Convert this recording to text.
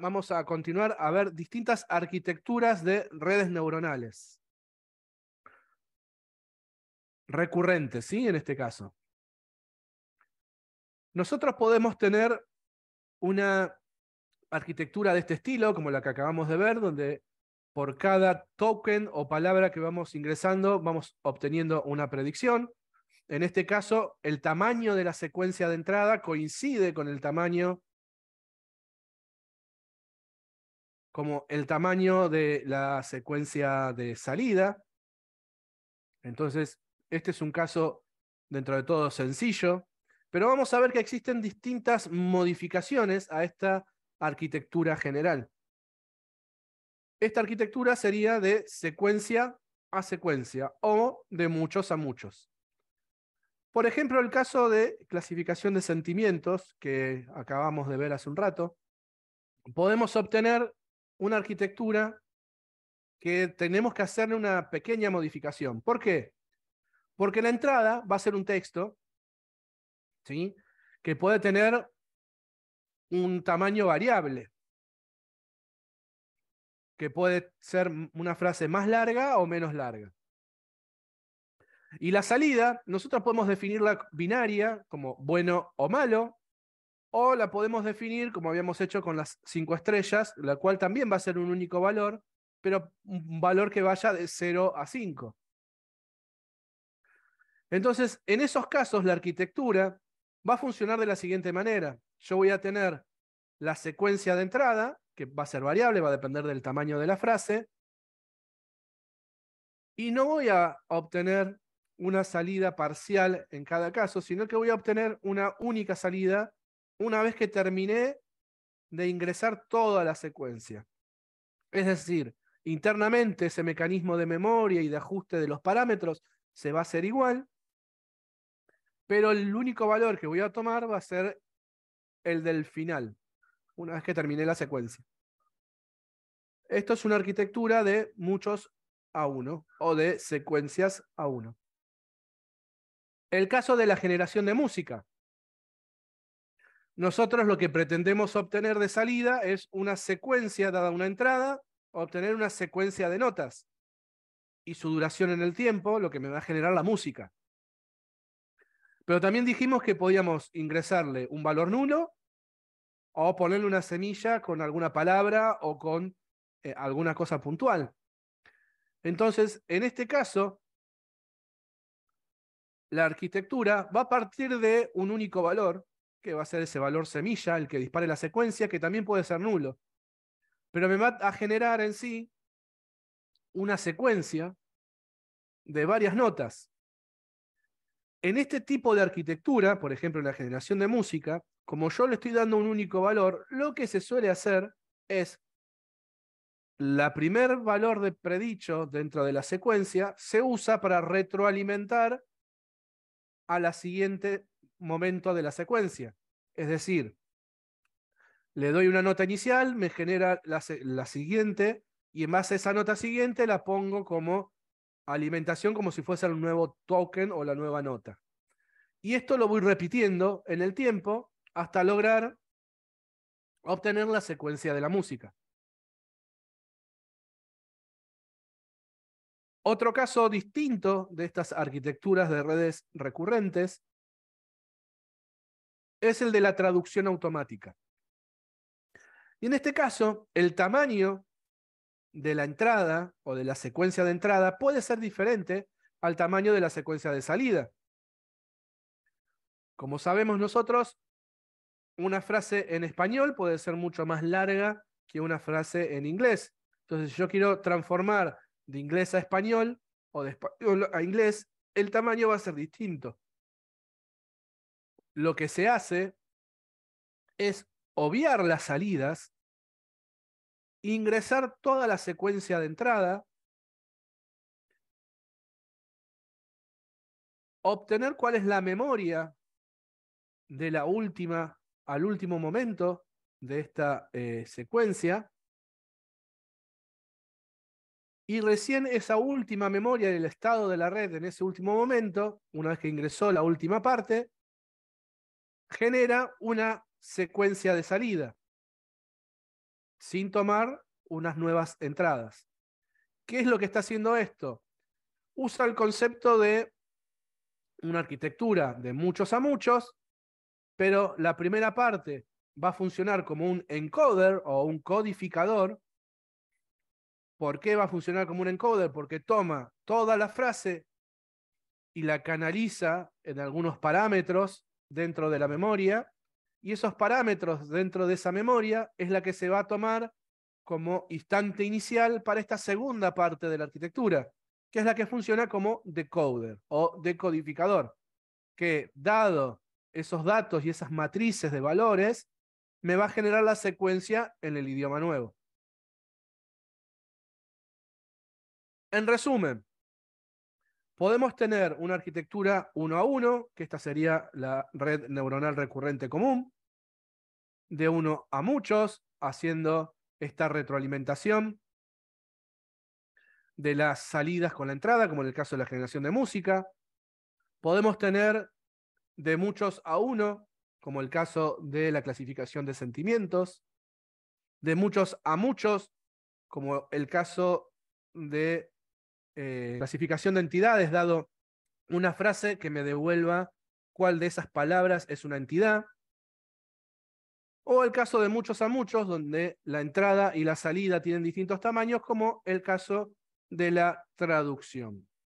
vamos a continuar a ver distintas arquitecturas de redes neuronales. Recurrentes, ¿sí? En este caso. Nosotros podemos tener una arquitectura de este estilo, como la que acabamos de ver, donde por cada token o palabra que vamos ingresando, vamos obteniendo una predicción. En este caso, el tamaño de la secuencia de entrada coincide con el tamaño como el tamaño de la secuencia de salida. Entonces, este es un caso dentro de todo sencillo, pero vamos a ver que existen distintas modificaciones a esta arquitectura general. Esta arquitectura sería de secuencia a secuencia o de muchos a muchos. Por ejemplo, el caso de clasificación de sentimientos que acabamos de ver hace un rato, podemos obtener una arquitectura que tenemos que hacerle una pequeña modificación. ¿Por qué? Porque la entrada va a ser un texto, Que puede tener un tamaño variable, que puede ser una frase más larga o menos larga. Y la salida, nosotros podemos definirla binaria como bueno o malo, o la podemos definir como habíamos hecho con las cinco estrellas, la cual también va a ser un único valor, pero un valor que vaya de 0 a 5. Entonces, en esos casos, la arquitectura va a funcionar de la siguiente manera. Yo voy a tener la secuencia de entrada, que va a ser variable, va a depender del tamaño de la frase, y no voy a obtener una salida parcial en cada caso, sino que voy a obtener una única salida una vez que terminé de ingresar toda la secuencia. Es decir, internamente ese mecanismo de memoria y de ajuste de los parámetros se va a hacer igual, pero el único valor que voy a tomar va a ser el del final, una vez que terminé la secuencia. Esto es una arquitectura de muchos a uno o de secuencias a uno. El caso de la generación de música. Nosotros lo que pretendemos obtener de salida es una secuencia, dada una entrada, obtener una secuencia de notas y su duración en el tiempo, lo que me va a generar la música. Pero también dijimos que podíamos ingresarle un valor nulo o ponerle una semilla con alguna palabra o con eh, alguna cosa puntual. Entonces, en este caso, la arquitectura va a partir de un único valor que va a ser ese valor semilla, el que dispare la secuencia, que también puede ser nulo. Pero me va a generar en sí una secuencia de varias notas. En este tipo de arquitectura, por ejemplo, en la generación de música, como yo le estoy dando un único valor, lo que se suele hacer es la primer valor de predicho dentro de la secuencia se usa para retroalimentar a la siguiente momento de la secuencia. Es decir, le doy una nota inicial, me genera la, siguiente y en base a esa nota siguiente la pongo como alimentación, como si fuese un nuevo token o la nueva nota. Y esto lo voy repitiendo en el tiempo hasta lograr obtener la secuencia de la música. Otro caso distinto de estas arquitecturas de redes recurrentes es el de la traducción automática. Y en este caso, el tamaño de la entrada o de la secuencia de entrada puede ser diferente al tamaño de la secuencia de salida. Como sabemos nosotros, una frase en español puede ser mucho más larga que una frase en inglés. Entonces, si yo quiero transformar de inglés a español o de a inglés, el tamaño va a ser distinto lo que se hace es obviar las salidas, ingresar toda la secuencia de entrada, obtener cuál es la memoria de la última al último momento de esta eh, secuencia. Y recién esa última memoria del estado de la red en ese último momento, una vez que ingresó la última parte, genera una secuencia de salida sin tomar unas nuevas entradas. ¿Qué es lo que está haciendo esto? Usa el concepto de una arquitectura de muchos a muchos, pero la primera parte va a funcionar como un encoder o un codificador. ¿Por qué va a funcionar como un encoder? Porque toma toda la frase y la canaliza en algunos parámetros dentro de la memoria y esos parámetros dentro de esa memoria es la que se va a tomar como instante inicial para esta segunda parte de la arquitectura, que es la que funciona como decoder o decodificador, que dado esos datos y esas matrices de valores, me va a generar la secuencia en el idioma nuevo. En resumen, Podemos tener una arquitectura uno a uno, que esta sería la red neuronal recurrente común, de uno a muchos, haciendo esta retroalimentación de las salidas con la entrada, como en el caso de la generación de música. Podemos tener de muchos a uno, como el caso de la clasificación de sentimientos. De muchos a muchos, como el caso de eh, clasificación de entidades, dado una frase que me devuelva cuál de esas palabras es una entidad. O el caso de muchos a muchos, donde la entrada y la salida tienen distintos tamaños, como el caso de la traducción.